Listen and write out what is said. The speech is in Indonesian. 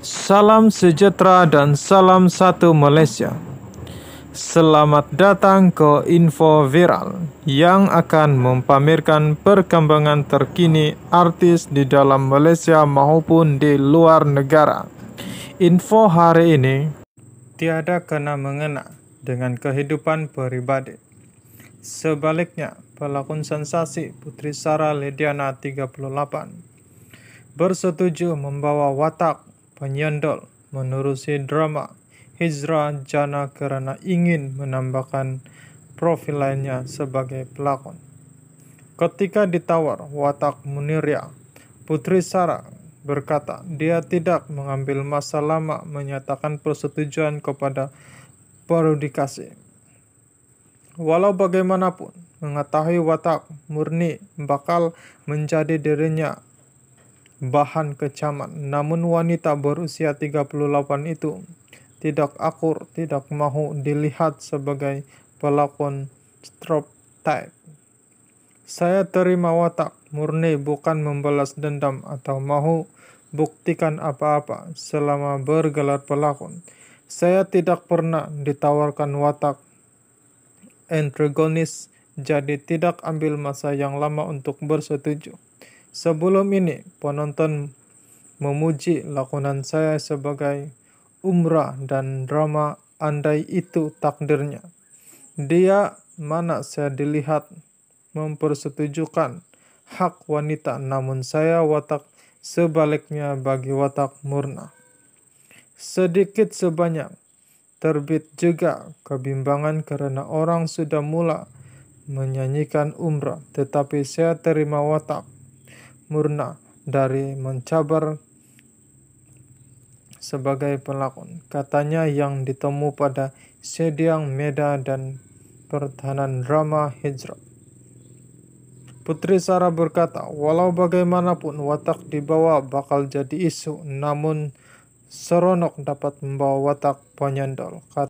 Salam sejahtera dan salam satu Malaysia. Selamat datang ke Info Viral yang akan mempamerkan perkembangan terkini artis di dalam Malaysia maupun di luar negara. Info hari ini tiada kena mengena dengan kehidupan peribadi. Sebaliknya, pelakon sensasi Putri Sarah Lediana 38 bersetuju membawa watak penyendol menerusi drama Hijrah Jana karena ingin menambahkan profil lainnya sebagai pelakon. Ketika ditawar watak Muniria, Putri Sarah berkata dia tidak mengambil masa lama menyatakan persetujuan kepada parodikasi walau bagaimanapun, mengetahui watak murni bakal menjadi dirinya bahan kecaman. Namun wanita berusia 38 itu tidak akur, tidak mau dilihat sebagai pelakon strop type. Saya terima watak murni bukan membalas dendam atau mau buktikan apa-apa selama bergelar pelakon. Saya tidak pernah ditawarkan watak antagonis, jadi tidak ambil masa yang lama untuk bersetuju. Sebelum ini, penonton memuji lakonan saya sebagai umrah dan drama andai itu takdirnya. Dia mana saya dilihat mempersetujukan hak wanita, namun saya watak sebaliknya bagi watak murna. Sedikit sebanyak Terbit juga kebimbangan karena orang sudah mula menyanyikan umrah, tetapi saya terima watak murna dari mencabar sebagai pelakon. Katanya yang ditemu pada Sediang Meda dan pertahanan drama hijrah. Putri Sarah berkata, walau bagaimanapun watak dibawa bakal jadi isu, namun Seronok dapat membawa watak penyendol.